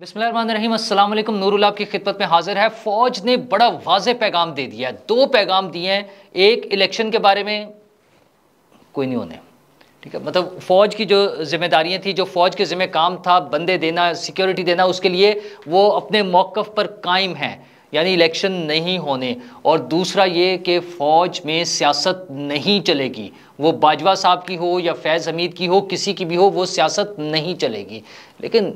बिस्मिल्लाम अस्सलाम वालेकुम नूरुल आपकी खिदमत में हाजिर है फ़ौज ने बड़ा वाज पैगाम दे दिया दो पैगाम दिए हैं एक इलेक्शन के बारे में कोई नहीं होने ठीक है मतलब फ़ौज की जो जिम्मेदारियां थी जो फ़ौज के ज़िम्मे काम था बंदे देना सिक्योरिटी देना उसके लिए वो अपने मौक़ पर कायम हैं यानी इलेक्शन नहीं होने और दूसरा ये कि फ़ौज में सियासत नहीं चलेगी वो बाजवा साहब की हो या फैज़ हमीद की हो किसी की भी हो वो सियासत नहीं चलेगी लेकिन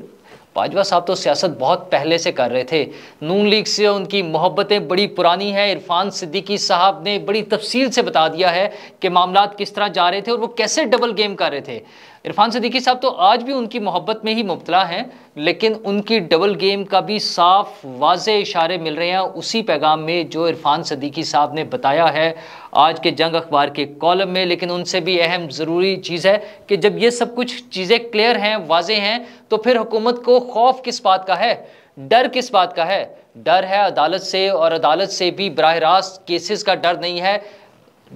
बाजवा साहब तो सियासत बहुत पहले से कर रहे थे नून लीग से उनकी मोहब्बतें बड़ी पुरानी हैं इरफान सिद्दीकी साहब ने बड़ी तफसील से बता दिया है कि मामला किस तरह जा रहे थे और वो कैसे डबल गेम कर रहे थे इरफान सदीकी साहब तो आज भी उनकी मोहब्बत में ही मुबतला हैं लेकिन उनकी डबल गेम का भी साफ वाज इशारे मिल रहे हैं उसी पैगाम में जो इरफान सदीकी साहब ने बताया है आज के जंग अखबार के कॉलम में लेकिन उनसे भी अहम ज़रूरी चीज़ है कि जब ये सब कुछ चीज़ें क्लियर हैं वाज हैं तो फिर हुकूमत को खौफ किस बात का है डर किस बात का है डर है अदालत से और अदालत से भी बरह रास्त केसेस का डर नहीं है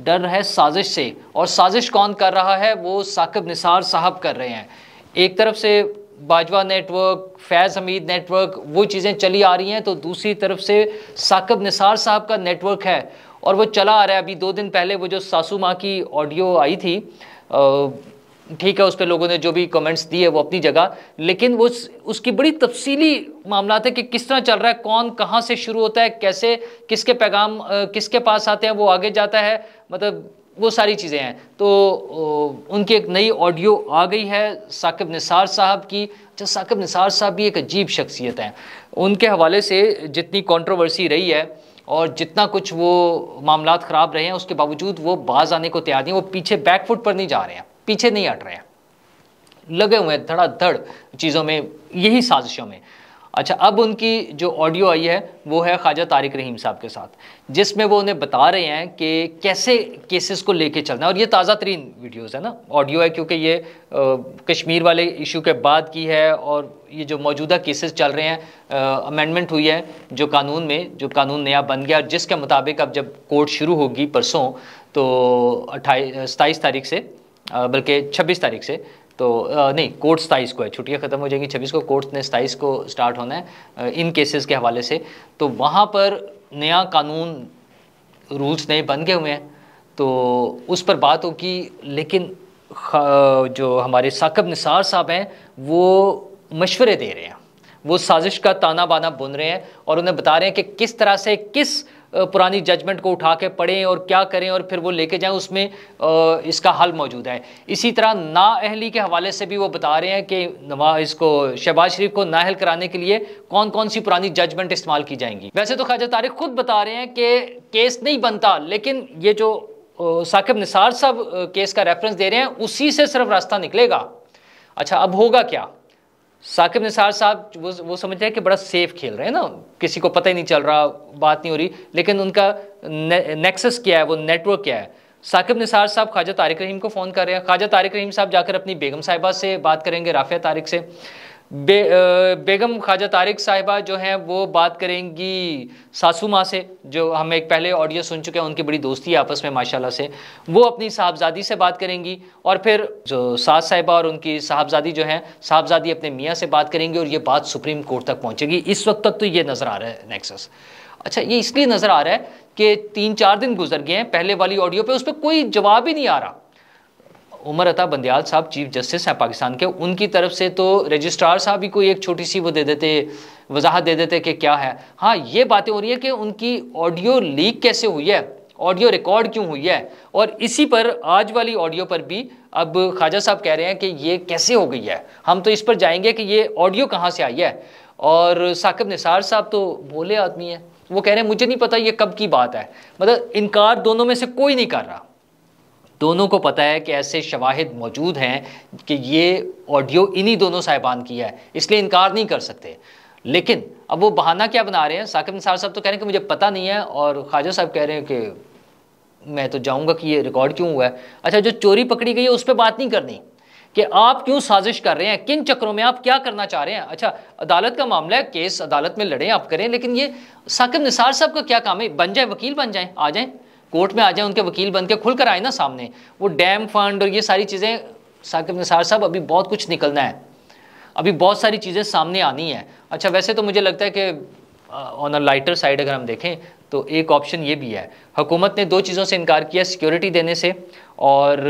डर है साजिश से और साजिश कौन कर रहा है वो साकिब निसार साहब कर रहे हैं एक तरफ से बाजवा नेटवर्क फैज़ हमीद नेटवर्क वो चीज़ें चली आ रही हैं तो दूसरी तरफ से साकिब निसार साहब का नेटवर्क है और वो चला आ रहा है अभी दो दिन पहले वो जो सासू माँ की ऑडियो आई थी आ, ठीक है उस पर लोगों ने जो भी कमेंट्स दिए वो अपनी जगह लेकिन वो उसकी बड़ी तफसीली मामला है कि किस तरह चल रहा है कौन कहाँ से शुरू होता है कैसे किसके पैगाम किसके पास आते हैं वो आगे जाता है मतलब वो सारी चीज़ें हैं तो उनकी एक नई ऑडियो आ गई है साकिब निसार साहब की अच्छा साकिब निसार साहब भी एक अजीब शख्सियत हैं उनके हवाले से जितनी कंट्रोवर्सी रही है और जितना कुछ वो मामला ख़राब रहे हैं उसके बावजूद वो बाज आने को तैयार नहीं वो पीछे बैकफुट पर नहीं जा रहे हैं पीछे नहीं हट रहे हैं लगे हुए हैं धड़ाधड़ चीज़ों में यही साजिशों में अच्छा अब उनकी जो ऑडियो आई है वो है ख्वाजा तारिक रहीम साहब के साथ जिसमें वो उन्हें बता रहे हैं कि कैसे केसेस को लेके चलना है और ये ताज़ा तरीन वीडियोज़ है ना ऑडियो है क्योंकि ये कश्मीर वाले इशू के बाद की है और ये जो मौजूदा केसेस चल रहे हैं अमेंडमेंट हुई है जो कानून में जो कानून नया बन गया जिसके मुताबिक अब जब कोर्ट शुरू होगी परसों तो अट्ठाईस सताईस तारीख से बल्कि 26 तारीख से तो नहीं कोर्ट सताईस को है छुट्टियां ख़त्म हो जाएंगी 26 को कोर्ट ने सताईस को स्टार्ट होना है इन केसेस के हवाले से तो वहाँ पर नया कानून रूल्स नए बन गए हुए हैं तो उस पर बात होगी लेकिन जो हमारे साकब निसार साहब हैं वो मशवरे दे रहे हैं वो साजिश का ताना बाना बुन रहे हैं और उन्हें बता रहे हैं कि किस तरह से किस पुरानी जजमेंट को उठा के पढ़ें और क्या करें और फिर वो लेके जाएं उसमें इसका हल मौजूद है इसी तरह नाअहली के हवाले से भी वो बता रहे हैं कि नवा इसको शहबाज शरीफ को नाअहल कराने के लिए कौन कौन सी पुरानी जजमेंट इस्तेमाल की जाएंगी वैसे तो ख्वाजा तारिक खुद बता रहे हैं कि केस नहीं बनता लेकिन ये जो साकिब निसार साहब केस का रेफरेंस दे रहे हैं उसी से सिर्फ रास्ता निकलेगा अच्छा अब होगा क्या साकिब निसार साहब वो वो समझते हैं कि बड़ा सेफ खेल रहे हैं ना किसी को पता ही नहीं चल रहा बात नहीं हो रही लेकिन उनका ने, नेक्सस क्या है वो नेटवर्क क्या है साकिब निसार साहब ख्वाजा तारिक रहीम को फ़ोन कर रहे हैं ख्वाजा तारिक रहीम साहब जाकर अपनी बेगम साहिबा से बात करेंगे राफिया तारिक से बे, बेगम ख्वाजा तारिक साहिबा जो हैं वो बात करेंगी सासू माँ से जो हम एक पहले ऑडियो सुन चुके हैं उनकी बड़ी दोस्ती है आपस में माशाल्लाह से वो अपनी साहबजादी से बात करेंगी और फिर जो सास साहिबा और उनकी साहबजादी जो हैं साहबजादी अपने मियाँ से बात करेंगी और ये बात सुप्रीम कोर्ट तक पहुँचेगी इस वक्त तक तो ये नज़र आ रहा है नेक्सस अच्छा ये इसलिए नज़र आ रहा है कि तीन चार दिन गुजर गए हैं पहले वाली ऑडियो पर उस पर कोई जवाब ही नहीं आ रहा उमर अता बंदयाल साहब चीफ जस्टिस हैं पाकिस्तान के उनकी तरफ से तो रजिस्ट्रार साहब ही कोई एक छोटी सी वो दे देते वजाहत दे देते कि क्या है हाँ ये बातें हो रही है कि उनकी ऑडियो लीक कैसे हुई है ऑडियो रिकॉर्ड क्यों हुई है और इसी पर आज वाली ऑडियो पर भी अब ख्वाजा साहब कह रहे हैं कि ये कैसे हो गई है हम तो इस पर जाएंगे कि ये ऑडियो कहाँ से आई है और साकिब निसार साहब तो बोले आदमी है वो कह रहे हैं मुझे नहीं पता ये कब की बात है मतलब इनकार दोनों में से कोई नहीं कर रहा दोनों को पता है कि ऐसे शवाहिद मौजूद हैं कि ये ऑडियो इन्हीं दोनों साहिबान की है इसलिए इनकार नहीं कर सकते लेकिन अब वो बहाना क्या बना रहे हैं साकिब निसार साहब तो कह रहे हैं कि मुझे पता नहीं है और ख्वाजा साहब कह रहे हैं कि मैं तो जाऊँगा कि ये रिकॉर्ड क्यों हुआ है अच्छा जो चोरी पकड़ी गई है उस पर बात नहीं करनी कि आप क्यों साजिश कर रहे हैं किन चक्रों में आप क्या करना चाह रहे हैं अच्छा अदालत का मामला है केस अदालत में लड़ें आप करें लेकिन ये साकिब निसार साहब का क्या काम है बन जाए वकील बन जाए आ जाए कोर्ट में आ जाए उनके वकील बन के खुलकर आए ना सामने वो डैम फंड और ये सारी चीज़ें साकिब निसार साहब अभी बहुत कुछ निकलना है अभी बहुत सारी चीज़ें सामने आनी है अच्छा वैसे तो मुझे लगता है कि ऑन अ लाइटर साइड अगर हम देखें तो एक ऑप्शन ये भी है हुकूमत ने दो चीज़ों से इनकार किया सिक्योरिटी देने से और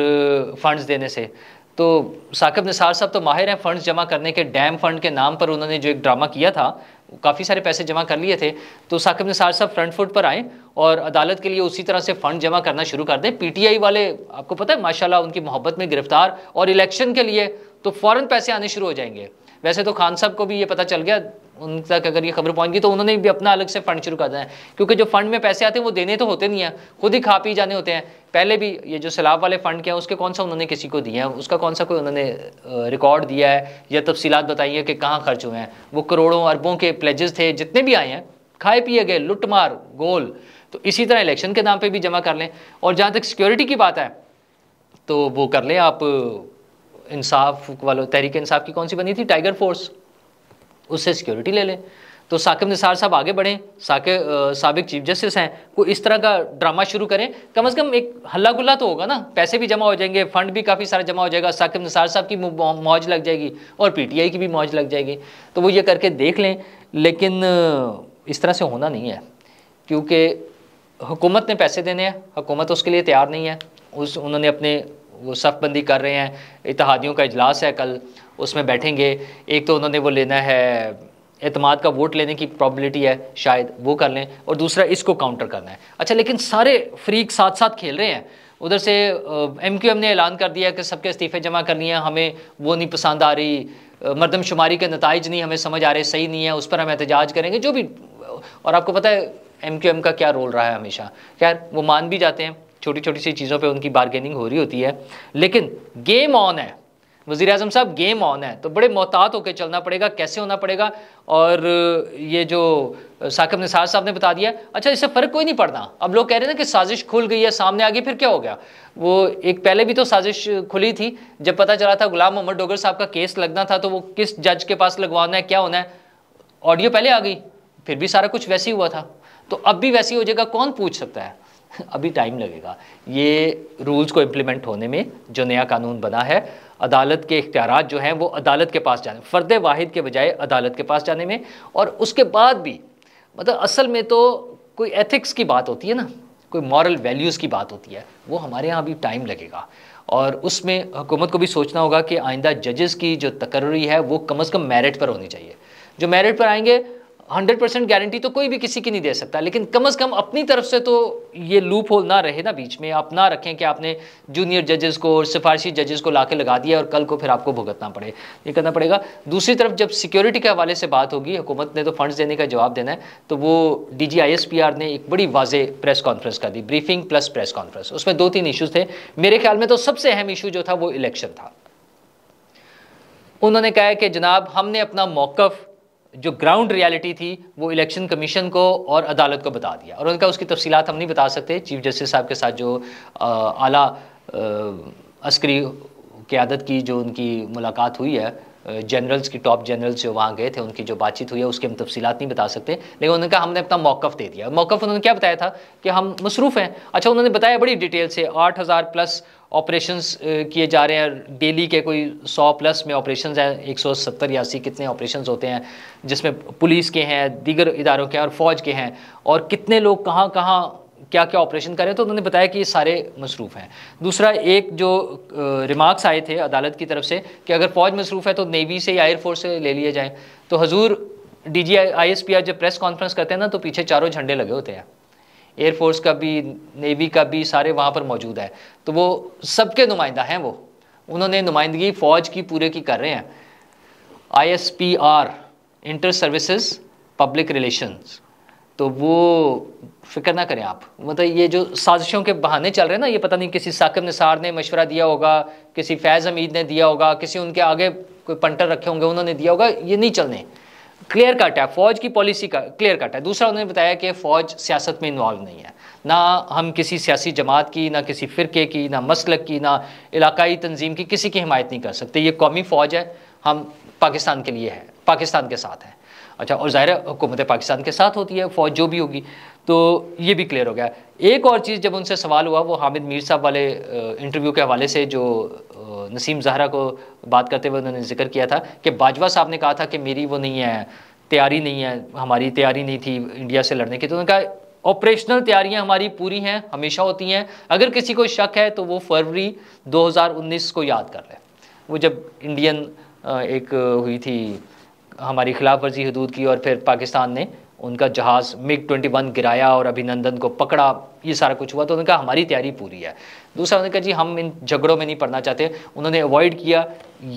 फंड्स देने से तो साकिब निसार साहब तो माहिर हैं फंड्स जमा करने के डैम फंड के नाम पर उन्होंने जो एक ड्रामा किया था काफ़ी सारे पैसे जमा कर लिए थे तो साकिब निसार साहब फ्रंट फुट पर आए और अदालत के लिए उसी तरह से फंड जमा करना शुरू कर दें पीटीआई वाले आपको पता है माशाल्लाह उनकी मोहब्बत में गिरफ्तार और इलेक्शन के लिए तो फ़ौरन पैसे आने शुरू हो जाएंगे वैसे तो खान साहब को भी ये पता चल गया उन तक अगर ये खबर पहुंच गई तो उन्होंने भी अपना अलग से फंड शुरू कर दिया है क्योंकि जो फंड में पैसे आते हैं वो देने तो होते नहीं हैं खुद ही खा पी जाने होते हैं पहले भी ये जो सैलाब वाले फंड के हैं उसके कौन सा उन्होंने किसी को दिया है उसका कौन सा कोई उन्होंने रिकॉर्ड दिया है या तफसीत बताई है कि कहाँ खर्च हुए हैं वो करोड़ों अरबों के प्लेजेस थे जितने भी आए हैं खाए पिए गए लुटमार गोल तो इसी तरह इलेक्शन के नाम पर भी जमा कर लें और जहाँ तक सिक्योरिटी की बात है तो वो कर लें आप इंसाफ वालों तहरीक इंसाफ की कौन सी बनी थी टाइगर फोर्स उससे सिक्योरिटी ले लें तो साकिब निसार साहब आगे बढ़ें साके सबक चीफ जस्टिस हैं को इस तरह का ड्रामा शुरू करें कम से कम एक हल्ला गुल्ला तो होगा ना पैसे भी जमा हो जाएंगे फंड भी काफ़ी सारा जमा हो जाएगा साकिब निसार साहब की मौज लग जाएगी और पीटीआई की भी मौज लग जाएगी तो वो ये करके देख लें लेकिन इस तरह से होना नहीं है क्योंकि हुकूमत ने पैसे देने हैं हुकूमत उसके लिए तैयार नहीं है उस उन्होंने अपने वो सफबंदी कर रहे हैं इतिहादियों का इजलास है कल उसमें बैठेंगे एक तो उन्होंने वो लेना है अतमाद का वोट लेने की प्रॉबिलिटी है शायद वो कर लें और दूसरा इसको काउंटर करना है अच्छा लेकिन सारे फ्रीक साथ साथ खेल रहे हैं उधर से एम क्यू एम ने ऐलान कर दिया कि सबके इस्तीफ़े जमा कर लिए हमें वो नहीं पसंद आ रही मरदमशुमारी के नतज नहीं हमें समझ आ रहे सही नहीं है उस पर हम एहतजाज करेंगे जो भी और आपको पता है एम क्यू एम का क्या रोल रहा है हमेशा खैर वो मान भी जाते हैं छोटी छोटी सी चीज़ों पर उनकी बारगेनिंग हो रही होती है लेकिन गेम ऑन है वजीर अजम साहब गेम ऑन है तो बड़े मोहतात होकर चलना पड़ेगा कैसे होना पड़ेगा और ये जो साकिब निसार साहब ने बता दिया अच्छा इससे फ़र्क कोई नहीं पड़ना अब लोग कह रहे हैं ना कि साजिश खुल गई है सामने आ गई फिर क्या हो गया वो एक पहले भी तो साजिश खुली थी जब पता चला था गुलाम मोहम्मद डोगर साहब का केस लगना था तो वो किस जज के पास लगवाना है क्या होना है ऑडियो पहले आ गई फिर भी सारा कुछ वैसे ही हुआ था तो अब भी वैसे ही हो जाएगा कौन पूछ सकता है अभी टाइम लगेगा ये रूल्स को इम्प्लीमेंट होने में जो नया कानून बना है अदालत के इख्तियार जो हैं वो अदालत के पास जाने फ़र्द वाहिद के बजाय अदालत के पास जाने में और उसके बाद भी मतलब असल में तो कोई एथिक्स की बात होती है ना कोई मॉरल वैल्यूज़ की बात होती है वो हमारे यहाँ अभी टाइम लगेगा और उसमें हुकूमत को भी सोचना होगा कि आइंदा जजेस की जो तकर्री है वो कम अज़ कम मेरिट पर होनी चाहिए जो मेरिट पर आएंगे हंड्रेड परसेंट गारंटी तो कोई भी किसी की नहीं दे सकता लेकिन कम से कम अपनी तरफ से तो ये लूप होल ना रहे ना बीच में आप ना रखें कि आपने जूनियर जजेस को और सिफारशी जजेस को ला के लगा दिया और कल को फिर आपको भुगतना पड़े ये करना पड़ेगा दूसरी तरफ जब सिक्योरिटी के हवाले से बात होगी हुकूमत ने तो फंड देने का जवाब देना है तो वो D G I S P R ने एक बड़ी वाजे प्रेस कॉन्फ्रेंस कर दी ब्रीफिंग प्लस प्रेस कॉन्फ्रेंस उसमें दो तीन इशूज़ थे मेरे ख्याल में तो सबसे अहम इशू जो था वो इलेक्शन था उन्होंने कहा कि जनाब हमने अपना मौकफ़ जो ग्राउंड रियलिटी थी वो इलेक्शन कमीशन को और अदालत को बता दिया और उनका उसकी तफसीत हम नहीं बता सकते चीफ जस्टिस साहब के साथ जो आ, आला अस्करी क्यादत की जो उनकी मुलाकात हुई है जनरल्स की टॉप जनरल्स जो वहाँ गए थे उनकी जो बातचीत हुई है उसकी हम तफसीत नहीं बता सकते लेकिन उन्होंने कहा हमने अपना मौक़ दे दिया मौक़ उन्होंने क्या बताया था कि हम मसरूफ़ हैं अच्छा उन्होंने बताया बड़ी डिटेल से आठ हज़ार प्लस ऑपरेशंस uh, किए जा रहे हैं डेली के कोई सौ प्लस में ऑपरेशंस हैं एक सौ या अस्सी कितने ऑपरेशंस होते हैं जिसमें पुलिस के हैं दीगर इदारों के हैं और फ़ौज के हैं और कितने लोग कहाँ कहाँ क्या क्या ऑपरेशन करें तो उन्होंने बताया कि ये सारे मसरूफ़ हैं दूसरा एक जो रिमार्क्स आए थे अदालत की तरफ से कि अगर फ़ौज मसरूफ़ है तो नेवी से या एयरफोर्स से ले लिए जाएँ तो हजूर D G I S P R जब प्रेस कॉन्फ्रेंस करते हैं ना तो पीछे चारों झंडे लगे होते हैं एयरफोर्स का भी नेवी का भी सारे वहाँ पर मौजूद है तो वो सबके नुमाइंदा हैं वो उन्होंने नुमाइंदगी फ़ौज की पूरे की कर रहे हैं I S P R inter services public relations तो वो फिक्र ना करें आप मतलब ये जो साजिशों के बहाने चल रहे हैं ना ये पता नहीं किसी साकिब निसार ने मशवरा दिया होगा किसी फैज़ हमीद ने दिया होगा किसी उनके आगे कोई पंटर रखे होंगे उन्होंने दिया होगा ये नहीं चलने क्लियर कट है फौज की पॉलिसी का क्लियर कट है दूसरा उन्होंने बताया कि फौज सियासत में इन्वॉल्व नहीं है ना हम किसी सियासी जमात की ना किसी फ़िरके की ना मसलक की ना इलाकाई तंजीम की किसी की हिमायत नहीं कर सकते ये कौमी फ़ौज है हम पाकिस्तान के लिए है पाकिस्तान के साथ है अच्छा और ज़ाहिर हुकूमत पाकिस्तान के साथ होती है फ़ौज जो भी होगी तो ये भी क्लियर हो गया एक और चीज़ जब उनसे सवाल हुआ वो हामिद मीर साहब वाले इंटरव्यू के हवाले से जो नसीम जहरा को बात करते हुए उन्होंने जिक्र किया था कि बाजवा साहब ने कहा था कि मेरी वो नहीं है तैयारी नहीं है हमारी तैयारी नहीं थी इंडिया से लड़ने की तो उन्होंने कहा ऑपरेशनल तैयारियां हमारी पूरी हैं हमेशा होती हैं अगर किसी को शक है तो वो फरवरी 2019 को याद कर लें वो जब इंडियन एक हुई थी हमारी खिलाफ वर्जी हदूद की और फिर पाकिस्तान ने उनका जहाज़ मिग 21 गिराया और अभिनंदन को पकड़ा ये सारा कुछ हुआ तो उन्होंने कहा हमारी तैयारी पूरी है दूसरा उन्होंने कहा जी हम इन झगड़ों में नहीं पढ़ना चाहते उन्होंने अवॉइड किया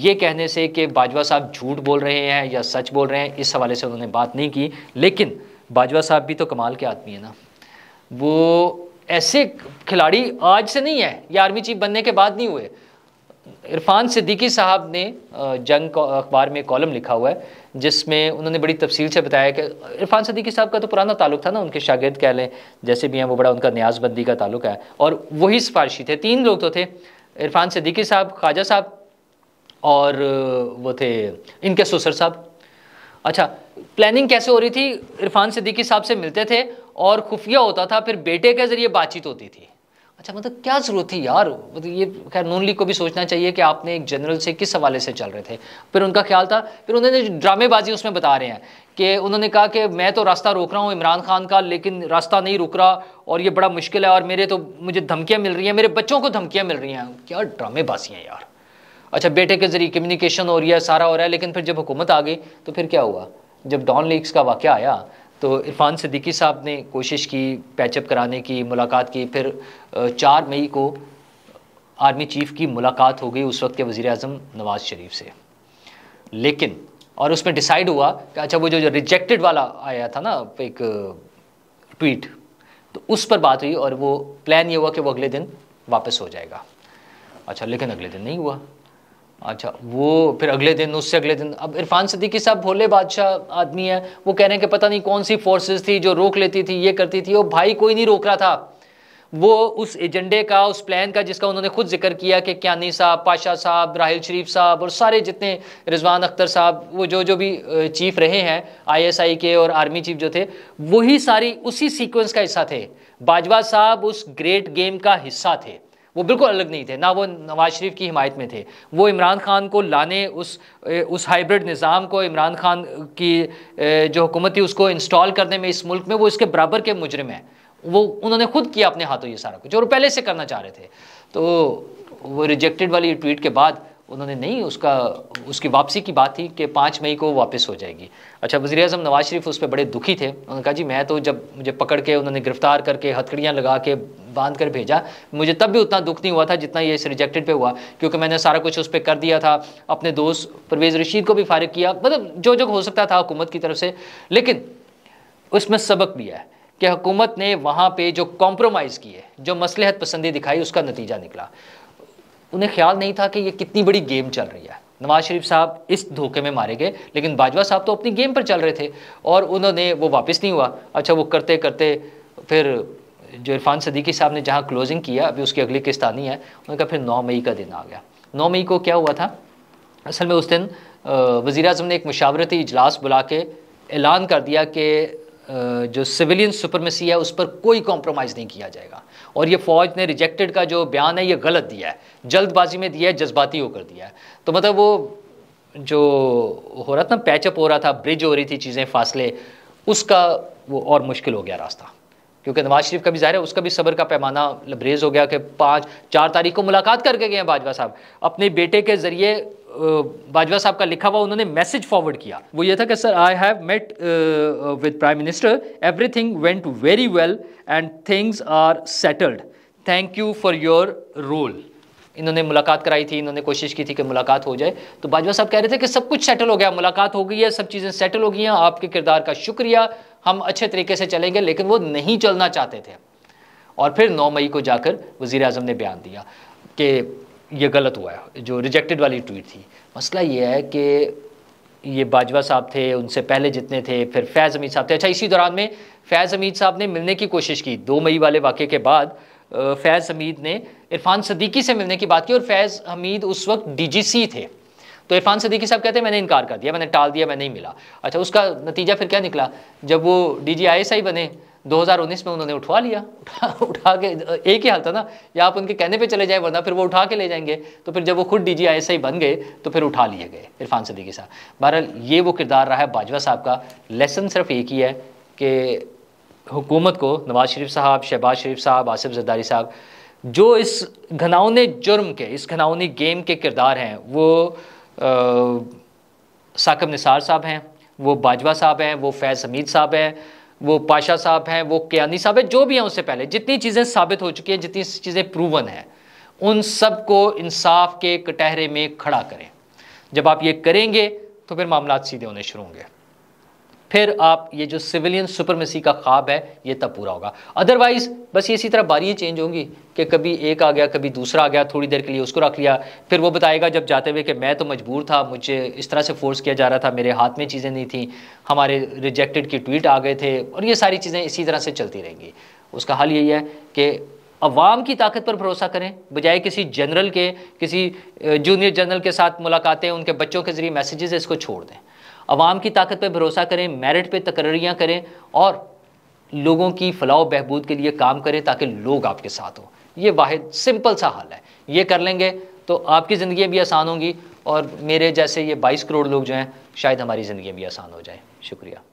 ये कहने से कि बाजवा साहब झूठ बोल रहे हैं या सच बोल रहे हैं इस हवाले से उन्होंने बात नहीं की लेकिन बाजवा साहब भी तो कमाल के आदमी है ना वो ऐसे खिलाड़ी आज से नहीं है या आर्मी चीफ बनने के बाद नहीं हुए इरफान सिद्दीकी साहब ने जंग अखबार में कॉलम लिखा हुआ है जिसमें उन्होंने बड़ी तफसील से बताया कि इरफान सिद्दीकी साहब का तो पुराना ताल्लुक था ना उनके शागिर्द कह लें जैसे भी हैं वो बड़ा उनका न्याजबंदी का ताल्लुक है और वही सिफारशी थे तीन लोग तो थे इरफान सिद्दीकी साहब ख्वाजा साहब और वो थे इनके सुसर साहब अच्छा प्लानिंग कैसे हो रही थी इरफान सिद्दीकी साहब से मिलते थे और खुफिया होता था फिर बेटे के ज़रिए बातचीत होती थी अच्छा मतलब क्या ज़रूरत थी यार मतलब ये खैर नून लीग को भी सोचना चाहिए कि आपने एक जनरल से किस हवाले से चल रहे थे फिर उनका ख्याल था फिर उन्होंने ड्रामेबाजी उसमें बता रहे हैं कि उन्होंने कहा कि मैं तो रास्ता रोक रहा हूँ इमरान खान का लेकिन रास्ता नहीं रुक रहा और ये बड़ा मुश्किल है और मेरे तो मुझे धमकियाँ मिल रही हैं मेरे बच्चों को धमकियाँ मिल रही हैं क्या ड्रामेबाजी हैं यार अच्छा बेटे के ज़रिए कम्युनिकेशन हो रही है सारा हो रहा है लेकिन फिर जब हुकूमत आ गई तो फिर क्या हुआ जब डॉन लीक्स का वाक़ आया तो इरफान सिद्दीकी साहब ने कोशिश की पैचअप कराने की मुलाकात की फिर चार मई को आर्मी चीफ की मुलाकात हो गई उस वक्त के वज़ी अजम नवाज़ शरीफ से लेकिन और उसमें डिसाइड हुआ कि अच्छा वो जो, जो रिजेक्टेड वाला आया था ना एक ट्वीट तो उस पर बात हुई और वो प्लान ये हुआ कि वो अगले दिन वापस हो जाएगा अच्छा लेकिन अगले दिन नहीं हुआ अच्छा वो फिर अगले दिन उससे अगले दिन अब इरफान सदीकी साहब भोले बादशाह आदमी है वो कह रहे हैं कि पता नहीं कौन सी फोर्सेस थी जो रोक लेती थी ये करती थी और भाई कोई नहीं रोक रहा था वो उस एजेंडे का उस प्लान का जिसका उन्होंने खुद जिक्र किया कि क्यानी साहब पाशा साहब राहिल शरीफ साहब और सारे जितने रिजवान अख्तर साहब वो जो जो भी चीफ रहे हैं आईएसआई के और आर्मी चीफ जो थे वही सारी उसी सीक्वेंस का हिस्सा थे बाजवा साहब उस ग्रेट गेम का हिस्सा थे वो बिल्कुल अलग नहीं थे ना वो नवाज शरीफ की हिमायत में थे वो इमरान खान को लाने उस उस हाइब्रिड निज़ाम को इमरान खान की जो हुकूमत थी उसको इंस्टॉल करने में इस मुल्क में वो इसके बराबर के मुजरम हैं वो उन्होंने खुद किया अपने हाथों ये सारा कुछ और पहले से करना चाह रहे थे तो वो रिजेक्टेड वाली ट्वीट के बाद उन्होंने नहीं उसका उसकी वापसी की बात थी कि पाँच मई को वापस हो जाएगी अच्छा वजी अजम नवाज शरीफ उस पर बड़े दुखी थे उन्होंने कहा जी मैं तो जब मुझे पकड़ के उन्होंने गिरफ्तार करके हथकड़ियाँ लगा के बांध कर भेजा मुझे तब भी उतना दुख नहीं हुआ था जितना ये इस रिजेक्टेड पे हुआ क्योंकि मैंने सारा कुछ उस पर कर दिया था अपने दोस्त परवेज़ रशीद को भी फारिग किया मतलब जो जो हो सकता था हुकूमत की तरफ से लेकिन उसमें सबक भी है कि हुकूमत ने वहाँ पर जो कॉम्प्रोमाइज़ किए जो मसलहत पसंदी दिखाई उसका नतीजा निकला उन्हें ख्याल नहीं था कि ये कितनी बड़ी गेम चल रही है नवाज शरीफ साहब इस धोखे में मारे गए लेकिन बाजवा साहब तो अपनी गेम पर चल रहे थे और उन्होंने वो वापस नहीं हुआ अच्छा वो करते करते फिर जो इरफान सदीकी साहब ने जहाँ क्लोजिंग किया अभी उसकी अगली किस्त आनी है उन्होंने कहा फिर नौ मई का दिन आ गया नौ मई को क्या हुआ था असल में उस दिन वज़ी अजम ने एक मशावरती इजलास बुला के ऐलान कर दिया कि जो सिविलियन सुपरमेसी है उस पर कोई कॉम्प्रोमाइज़ नहीं किया जाएगा और ये फौज ने रिजेक्टेड का जो बयान है ये गलत दिया है जल्दबाजी में दिया है जज्बाती होकर दिया है तो मतलब वो जो हो रहा था ना पैचअप हो रहा था ब्रिज हो रही थी चीज़ें फासले उसका वो और मुश्किल हो गया रास्ता क्योंकि नवाज शरीफ का भी ज़ाहिर है उसका भी सबर का पैमाना लबरेज मतलब हो गया कि पाँच चार तारीख को मुलाकात करके गए हैं बाजवा साहब अपने बेटे के ज़रिए बाजवा साहब का लिखा हुआ उन्होंने मैसेज फॉरवर्ड किया वो ये था कि sir I have met with prime minister everything went very well and things are settled thank you for your role इन्होंने मुलाकात कराई थी इन्होंने कोशिश की थी कि मुलाकात हो जाए तो बाजवा साहब कह रहे थे कि सब कुछ सेटल हो गया मुलाकात हो गई है सब चीज़ें सेटल हो गई हैं आपके किरदार का शुक्रिया हम अच्छे तरीके से चलेंगे लेकिन वो नहीं चलना चाहते थे और फिर 9 मई को जाकर वजीर अजम ने बयान दिया कि ये गलत हुआ है जो रिजेक्टेड वाली ट्वीट थी मसला ये है कि ये बाजवा साहब थे उनसे पहले जितने थे फिर फैज़ हमीद साहब थे अच्छा इसी दौरान में फैज़ हमीद साहब ने मिलने की कोशिश की दो मई वाले वाक़े के बाद फैज़ हमीद ने इरफान सदीकी से मिलने की बात की और फैज़ हमीद उस वक्त डीजीसी थे तो इरफान सदीकी साहब कहते हैं मैंने इनकार कर दिया मैंने टाल दिया मैं नहीं मिला अच्छा उसका नतीजा फिर क्या निकला जब वो D G I S I बने 2019 में उन्होंने उठवा लिया उठा उठा के एक ही हाल था ना या आप उनके कहने पे चले जाए वरना फिर वो उठा के ले जाएंगे तो फिर जब वो खुद डी जी आई बन गए तो फिर उठा लिए गए इरफान सदीकी साहब बहरहाल ये वो किरदार रहा है बाजवा साहब का लेसन सिर्फ एक ही है कि हुकूमत को नवाज शरीफ साहब शहबाज शरीफ साहब आसिफ जरदारी साहब जो इस घनावने जुर्म के इस घनावनी गेम के किरदार हैं वो साकब निसार साहब हैं वो बाजवा साहब हैं वो फैज़ हमीद साहब हैं वो पाशा साहब हैं वो कियानी साहब है जो भी हैं उससे पहले जितनी चीज़ें साबित हो चुकी हैं जितनी चीज़ें प्रूवन हैं उन सब को इंसाफ के कटहरे में खड़ा करें जब आप ये करेंगे तो फिर मामला सीधे होने शुरू होंगे फिर आप ये जो सिविलियन सुपरमेसी का ख्वाब है ये तब पूरा होगा अदरवाइज बस ये इसी तरह बारी चेंज होंगी कि कभी एक आ गया कभी दूसरा आ गया थोड़ी देर के लिए उसको रख लिया फिर वो बताएगा जब जाते हुए कि मैं तो मजबूर था मुझे इस तरह से फोर्स किया जा रहा था मेरे हाथ में चीज़ें नहीं थी हमारे रिजेक्टेड की ट्वीट आ गए थे और ये सारी चीज़ें इसी तरह से चलती रहेंगी उसका हल यही है कि अवाम की ताकत पर भरोसा करें बजाय किसी जनरल के किसी जूनियर जनरल के साथ मुलाकातें उनके बच्चों के ज़रिए मैसेजेस इसको छोड़ दें अवाम की ताकत पर भरोसा करें मेरिट पर तकर्रियाँ करें और लोगों की फलाह बहबूद के लिए काम करें ताकि लोग आपके साथ हों ये वाद सिंपल सा हाल है ये कर लेंगे तो आपकी ज़िंदगी भी आसान होंगी और मेरे जैसे ये 22 करोड़ लोग जो हैं शायद हमारी ज़िंदगी भी आसान हो जाए शुक्रिया